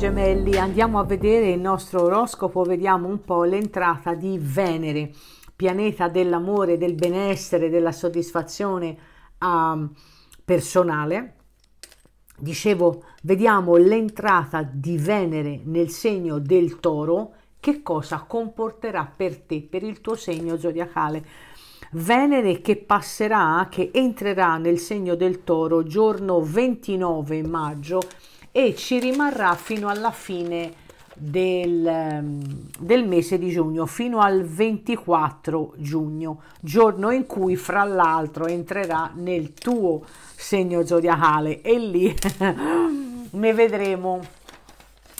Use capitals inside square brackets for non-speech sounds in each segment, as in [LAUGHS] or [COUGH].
gemelli andiamo a vedere il nostro oroscopo, vediamo un po' l'entrata di Venere, pianeta dell'amore, del benessere, della soddisfazione um, personale. Dicevo, vediamo l'entrata di Venere nel segno del toro, che cosa comporterà per te, per il tuo segno zodiacale. Venere che passerà, che entrerà nel segno del toro giorno 29 maggio e ci rimarrà fino alla fine del, ehm, del mese di giugno, fino al 24 giugno, giorno in cui fra l'altro entrerà nel tuo segno zodiacale e lì [LAUGHS] ne vedremo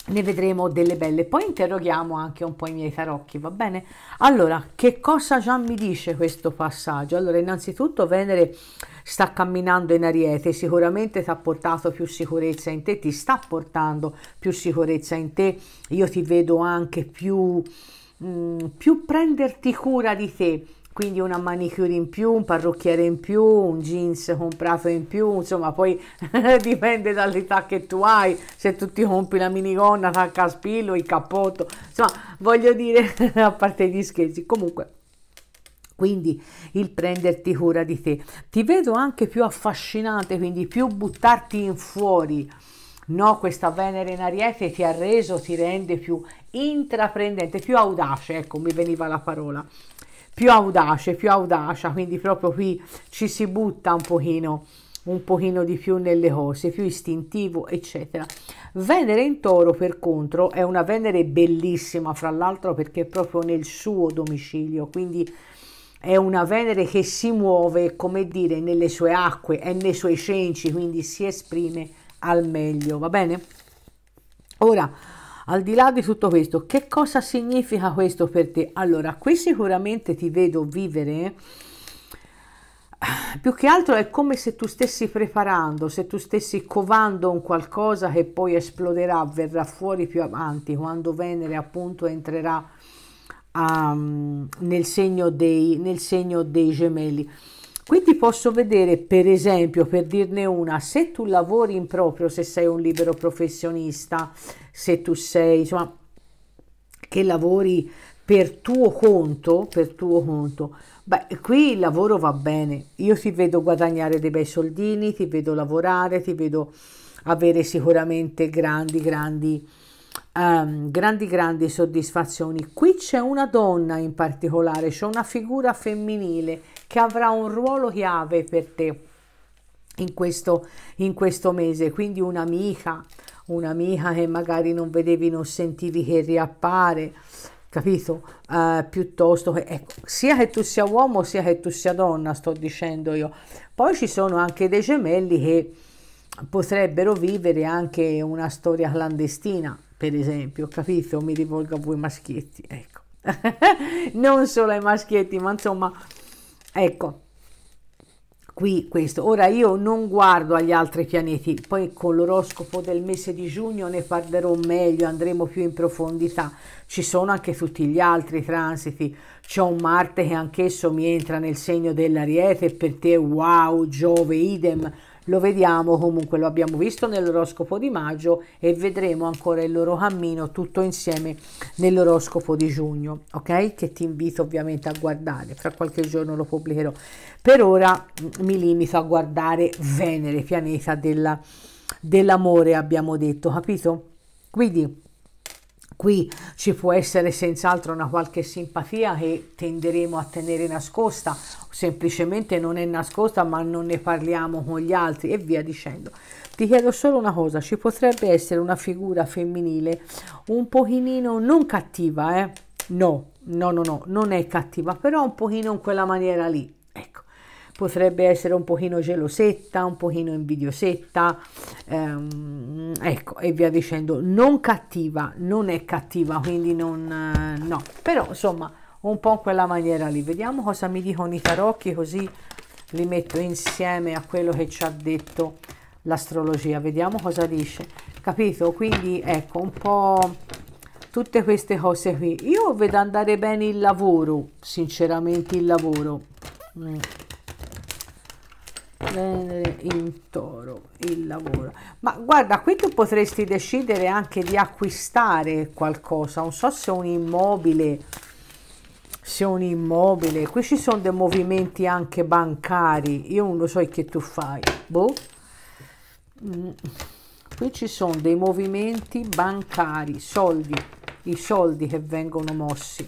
ne vedremo delle belle. Poi interroghiamo anche un po' i miei tarocchi, va bene? Allora, che cosa già mi dice questo passaggio? Allora, innanzitutto Venere sta camminando in ariete, sicuramente ti ha portato più sicurezza in te, ti sta portando più sicurezza in te, io ti vedo anche più, mh, mm, più prenderti cura di te, quindi una manicure in più, un parrucchiere in più, un jeans comprato in più, insomma poi [LAUGHS] dipende dall'età che tu hai, se tu ti compri la minigonna, la caspillo, il cappotto, insomma voglio dire [LAUGHS] a parte gli scherzi, comunque quindi il prenderti cura di te. Ti vedo anche più affascinante, quindi più buttarti in fuori. No, questa Venere in Ariete ti ha reso, ti rende più intraprendente, più audace, ecco, mi veniva la parola più audace, più audacia, quindi proprio qui ci si butta un pochino un pochino di più nelle cose, più istintivo, eccetera. Venere in toro, per contro, è una Venere bellissima, fra l'altro perché è proprio nel suo domicilio, quindi è una Venere che si muove, come dire, nelle sue acque, è nei suoi cenci, quindi si esprime al meglio, va bene? Ora, al di là di tutto questo, che cosa significa questo per te? Allora, qui sicuramente ti vedo vivere eh, più che altro è come se tu stessi preparando, se tu stessi covando un qualcosa che poi esploderà, verrà fuori più avanti, quando Venere appunto entrerà um, nel, segno dei, nel segno dei gemelli. Quindi posso vedere, per esempio, per dirne una, se tu lavori in proprio, se sei un libero professionista, se tu sei, insomma, che lavori per tuo conto, per tuo conto, beh, qui il lavoro va bene. Io ti vedo guadagnare dei bei soldini, ti vedo lavorare, ti vedo avere sicuramente grandi, grandi Um, grandi grandi soddisfazioni qui c'è una donna in particolare c'è una figura femminile che avrà un ruolo chiave per te in questo, in questo mese quindi un'amica un'amica che magari non vedevi non sentivi che riappare capito uh, piuttosto che ecco, sia che tu sia uomo sia che tu sia donna sto dicendo io poi ci sono anche dei gemelli che potrebbero vivere anche una storia clandestina per esempio, capito? Mi rivolgo a voi maschietti, ecco. [LAUGHS] non solo ai maschietti, ma insomma, ecco qui questo. Ora io non guardo agli altri pianeti, poi con l'oroscopo del mese di giugno ne parlerò meglio, andremo più in profondità. Ci sono anche tutti gli altri transiti, c'è un Marte che anch'esso mi entra nel segno dell'Ariete, per te wow, Giove idem, lo vediamo comunque, lo abbiamo visto nell'oroscopo di maggio e vedremo ancora il loro cammino tutto insieme nell'oroscopo di giugno, ok? Che ti invito ovviamente a guardare, fra qualche giorno lo pubblicherò. Per ora mm, mi limito a guardare Venere, pianeta dell'amore abbiamo detto, capito? Quindi Qui ci può essere senz'altro una qualche simpatia che tenderemo a tenere nascosta, semplicemente non è nascosta ma non ne parliamo con gli altri e via dicendo. Ti chiedo solo una cosa, ci potrebbe essere una figura femminile un pochino non cattiva, eh? No, no, no, no, non è cattiva, però un pochino in quella maniera lì, potrebbe essere un pochino gelosetta, un pochino invidiosetta, ehm, ecco, e via dicendo, non cattiva, non è cattiva, quindi non, eh, no, però insomma, un po' in quella maniera lì, vediamo cosa mi dicono i tarocchi, così li metto insieme a quello che ci ha detto l'astrologia, vediamo cosa dice, capito? Quindi ecco, un po' tutte queste cose qui. Io vedo andare bene il lavoro, sinceramente il lavoro. Mm prendere in toro il lavoro ma guarda qui tu potresti decidere anche di acquistare qualcosa non so se un immobile se un immobile qui ci sono dei movimenti anche bancari io non lo so che tu fai boh mm. qui ci sono dei movimenti bancari soldi i soldi che vengono mossi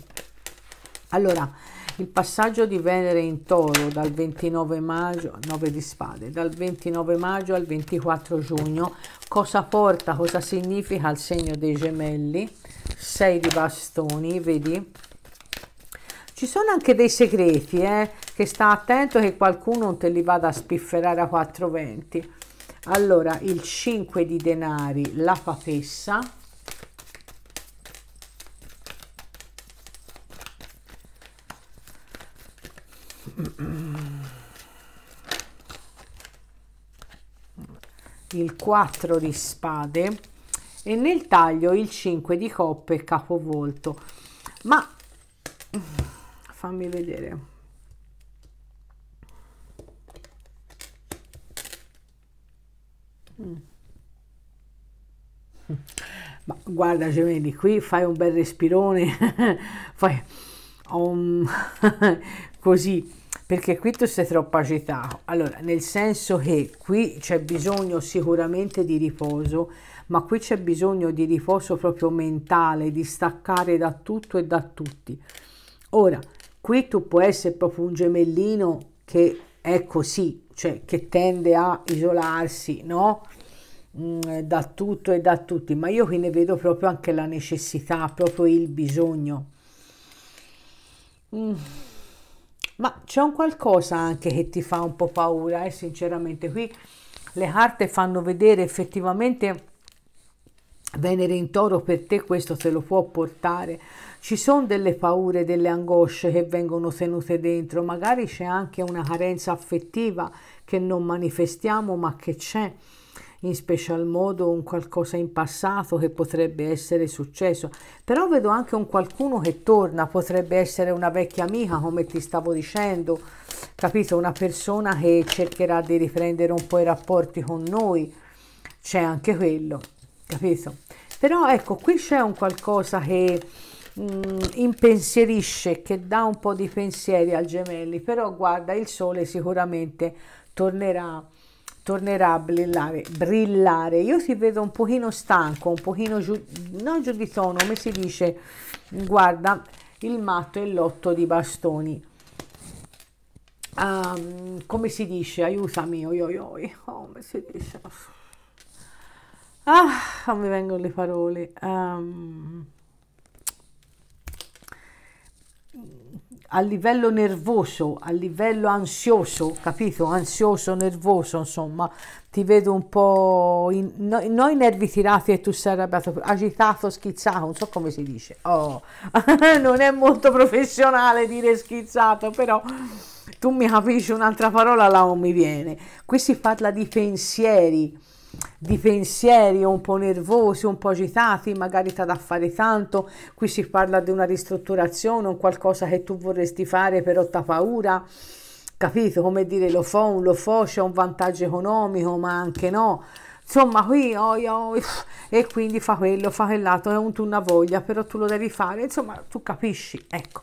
allora il passaggio di Venere in Toro dal 29 maggio, 9 di spade, dal 29 maggio al 24 giugno, cosa porta, cosa significa il segno dei gemelli, 6 di bastoni, vedi? Ci sono anche dei segreti, eh, che sta attento che qualcuno non te li vada a spifferare a 420. Allora, il 5 di denari, la papessa, il 4 di spade e nel taglio il 5 di coppe capovolto ma fammi vedere Mm. Ma guarda gemelli, qui fai un bel respirone, [LAUGHS] fai um, [LAUGHS] così perché qui tu sei troppo agitato allora nel senso che qui c'è bisogno sicuramente di riposo ma qui c'è bisogno di riposo proprio mentale di staccare da tutto e da tutti ora qui tu puoi essere proprio un gemellino che è così cioè che tende a isolarsi no mm, da tutto e da tutti ma io qui ne vedo proprio anche la necessità proprio il bisogno mm ma c'è un qualcosa anche che ti fa un po' paura, eh, sinceramente. Qui le carte fanno vedere effettivamente Venere in toro per te questo te lo può portare. Ci sono delle paure, delle angosce che vengono tenute dentro, magari c'è anche una carenza affettiva che non manifestiamo ma che c'è in special modo un qualcosa in passato che potrebbe essere successo, però vedo anche un qualcuno che torna, potrebbe essere una vecchia amica come ti stavo dicendo, capito? Una persona che cercherà di riprendere un po' i rapporti con noi, c'è anche quello, capito? Però ecco, qui c'è un qualcosa che mm, impensierisce, che dà un po' di pensieri al gemelli, però guarda, il sole sicuramente tornerà tornerà a brillare, brillare. Io ti vedo un pochino stanco, un pochino giù, non giù di tono, come si dice, guarda, il matto e l'otto di bastoni. Um, come si dice? Aiutami, oi oi oi, oh, come si dice? Ah, non mi vengono le parole. Um, a livello nervoso, a livello ansioso, capito? Ansioso, nervoso, insomma, ti vedo un po' in, no, i nervi tirati e tu sei arrabbiato, agitato, schizzato, non so come si dice. Oh, [LAUGHS] non è molto professionale dire schizzato, però tu mi capisci un'altra parola là o mi viene. Qui si parla di pensieri di pensieri un po' nervosi, un po' agitati, magari ti da fare tanto, qui si parla di una ristrutturazione, un qualcosa che tu vorresti fare però ti paura, capito? Come dire lo fo, un lo fo, c'è un vantaggio economico ma anche no, insomma qui oh, oh, e quindi fa quello, fa quell'altro, è un tu una voglia però tu lo devi fare, insomma tu capisci, ecco.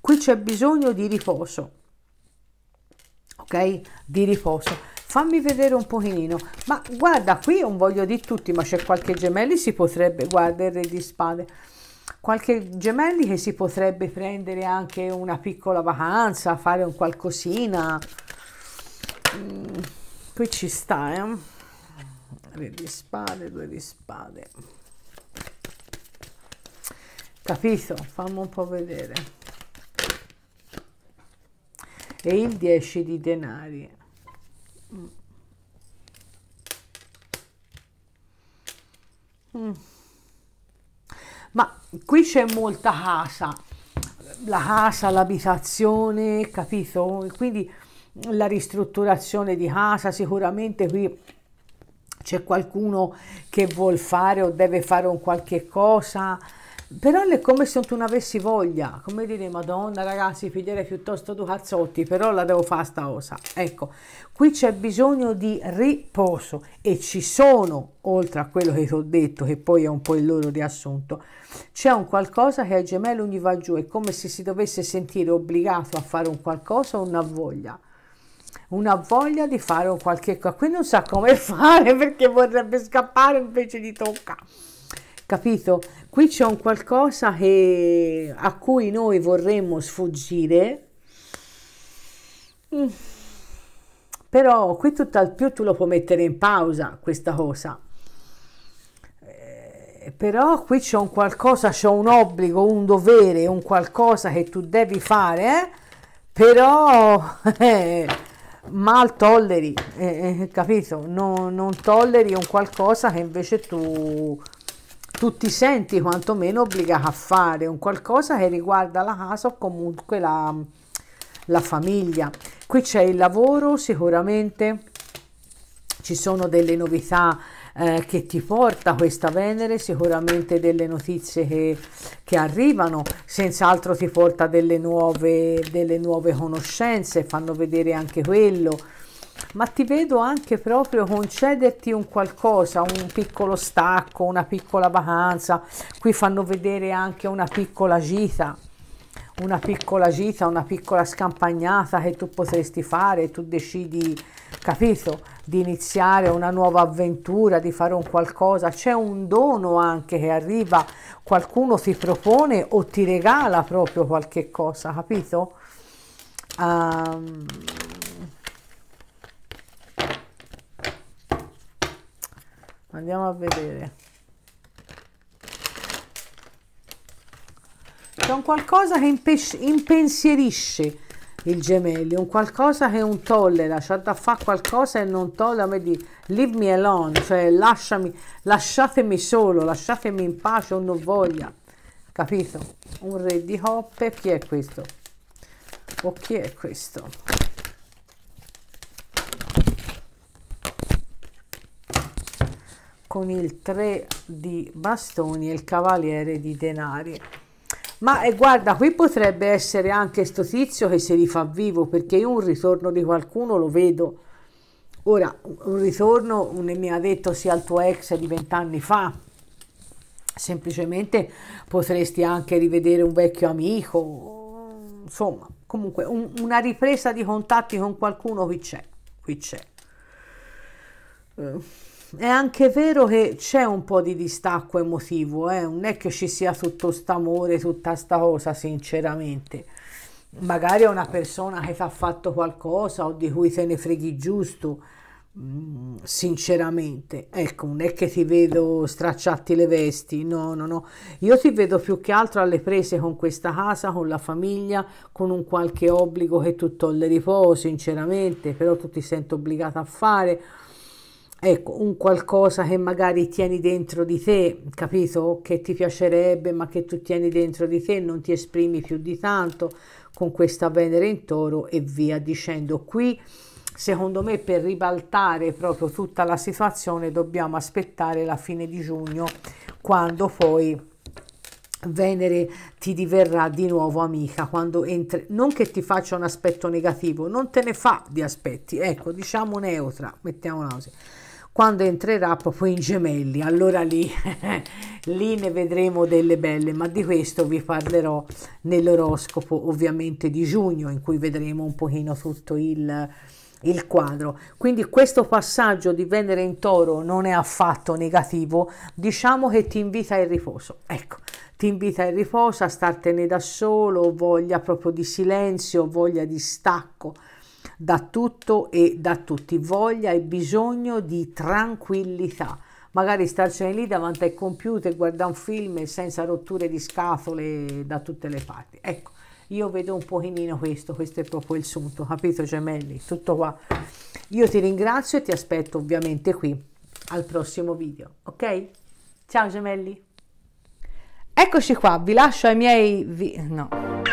Qui c'è bisogno di riposo, ok? Di riposo fammi vedere un pochino ma guarda qui un voglio di tutti ma c'è qualche gemelli si potrebbe guarda il re di spade qualche gemelli che si potrebbe prendere anche una piccola vacanza fare un qualcosina mm, qui ci sta eh? re di spade due di spade capito fammi un po' vedere e il 10 di denari Mm. mm. Ma qui c'è molta casa, la casa, l'abitazione, capito? Quindi la ristrutturazione di casa, sicuramente qui c'è qualcuno che vuol fare o deve fare un qualche cosa, però è come se tu non avessi voglia, come dire madonna ragazzi piglierei piuttosto due cazzotti, però la devo fare sta cosa, ecco, qui c'è bisogno di riposo e ci sono, oltre a quello che ti ho detto, che poi è un po' il loro riassunto, c'è un qualcosa che ai gemello gli va giù, è come se si dovesse sentire obbligato a fare un qualcosa o una voglia, una voglia di fare un qualche cosa, qui non sa come [LAUGHS] fare perché vorrebbe scappare invece di toccare capito? Qui c'è un qualcosa che, a cui noi vorremmo sfuggire, mm. però qui tutt'al più tu lo puoi mettere in pausa questa cosa. Eh, però qui c'è un qualcosa, c'è un obbligo, un dovere, un qualcosa che tu devi fare, eh? però [LAUGHS] eh, mal tolleri, eh, eh, capito? No, non tolleri un qualcosa che invece tu tu ti senti quantomeno obbligato a fare un qualcosa che riguarda la casa o comunque la, la famiglia. Qui c'è il lavoro sicuramente, ci sono delle novità eh, che ti porta questa Venere, sicuramente delle notizie che, che arrivano, senz'altro ti porta delle nuove, delle nuove conoscenze, fanno vedere anche quello ma ti vedo anche proprio concederti un qualcosa, un piccolo stacco, una piccola vacanza. Qui fanno vedere anche una piccola gita, una piccola gita, una piccola scampagnata che tu potresti fare, tu decidi, capito, di iniziare una nuova avventura, di fare un qualcosa. C'è un dono anche che arriva, qualcuno ti propone o ti regala proprio qualche cosa, capito? Um, andiamo a vedere c'è un qualcosa che impensierisce il gemelli un qualcosa che non tollera c'ha da fare qualcosa e non tollera me di leave me alone cioè lasciami lasciatemi solo lasciatemi in pace o non voglia capito un re di coppe chi è questo o chi è questo con il 3 di bastoni e il cavaliere di denari ma eh, guarda qui potrebbe essere anche sto tizio che se li fa vivo perché io un ritorno di qualcuno lo vedo ora un ritorno un, mi ha detto sia il tuo ex di vent'anni fa semplicemente potresti anche rivedere un vecchio amico insomma comunque un, una ripresa di contatti con qualcuno qui c'è qui c'è eh. È anche vero che c'è un po' di distacco emotivo, eh? non è che ci sia tutto st'amore, tutta sta cosa, sinceramente. Magari è una persona che ti ha fatto qualcosa o di cui te ne freghi giusto, mm, sinceramente. Ecco, non è che ti vedo stracciarti le vesti, no, no, no. Io ti vedo più che altro alle prese con questa casa, con la famiglia, con un qualche obbligo che tu tolleri poco, sinceramente, però tu ti senti obbligata a fare ecco, un qualcosa che magari tieni dentro di te, capito? Che ti piacerebbe, ma che tu tieni dentro di te, non ti esprimi più di tanto con questa Venere in toro e via dicendo. Qui, secondo me, per ribaltare proprio tutta la situazione, dobbiamo aspettare la fine di giugno, quando poi... Venere ti diverrà di nuovo amica quando entri, non che ti faccia un aspetto negativo, non te ne fa di aspetti, ecco, diciamo neutra, mettiamola così quando entrerà proprio in gemelli allora lì, [LAUGHS] lì ne vedremo delle belle ma di questo vi parlerò nell'oroscopo ovviamente di giugno in cui vedremo un pochino tutto il, il quadro quindi questo passaggio di Venere in Toro non è affatto negativo diciamo che ti invita al riposo ecco ti invita al riposo a startene da solo voglia proprio di silenzio voglia di stacco da tutto e da tutti, voglia e bisogno di tranquillità. Magari starcene lì davanti ai computer, guardare un film senza rotture di scatole da tutte le parti. Ecco, io vedo un pochino questo, questo è proprio il sunto, capito gemelli? Tutto qua. Io ti ringrazio e ti aspetto ovviamente qui al prossimo video, ok? Ciao gemelli! Eccoci qua, vi lascio ai miei... Vi... no...